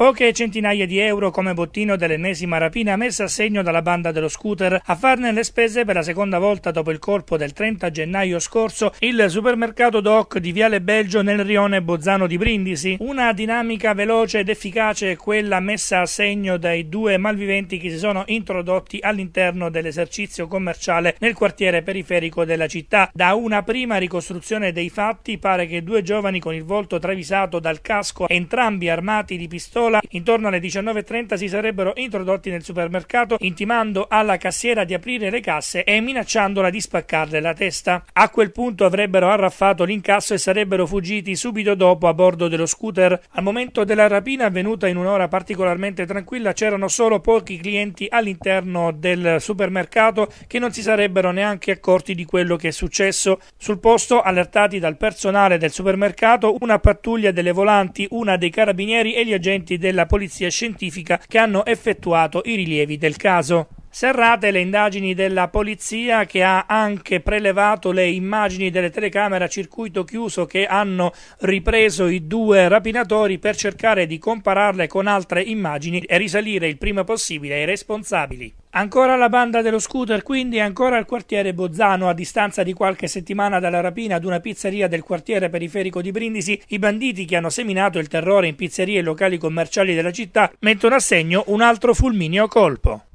Poche centinaia di euro come bottino dell'ennesima rapina messa a segno dalla banda dello scooter a farne le spese per la seconda volta dopo il colpo del 30 gennaio scorso il supermercato Doc di Viale Belgio nel rione Bozzano di Brindisi. Una dinamica veloce ed efficace è quella messa a segno dai due malviventi che si sono introdotti all'interno dell'esercizio commerciale nel quartiere periferico della città. Da una prima ricostruzione dei fatti pare che due giovani con il volto travisato dal casco, entrambi armati di pistole, coca intorno alle 19.30 si sarebbero introdotti nel supermercato intimando alla cassiera di aprire le casse e minacciandola di spaccarle la testa. A quel punto avrebbero arraffato l'incasso e sarebbero fuggiti subito dopo a bordo dello scooter. Al momento della rapina avvenuta in un'ora particolarmente tranquilla c'erano solo pochi clienti all'interno del supermercato che non si sarebbero neanche accorti di quello che è successo. Sul posto, allertati dal personale del supermercato, una pattuglia delle volanti, una dei carabinieri e gli agenti della polizia scientifica che hanno effettuato i rilievi del caso. Serrate le indagini della polizia che ha anche prelevato le immagini delle telecamere a circuito chiuso che hanno ripreso i due rapinatori per cercare di compararle con altre immagini e risalire il prima possibile ai responsabili. Ancora la banda dello scooter, quindi ancora il quartiere Bozzano. A distanza di qualche settimana dalla rapina ad una pizzeria del quartiere periferico di Brindisi, i banditi che hanno seminato il terrore in pizzerie e locali commerciali della città mettono a segno un altro fulmineo colpo.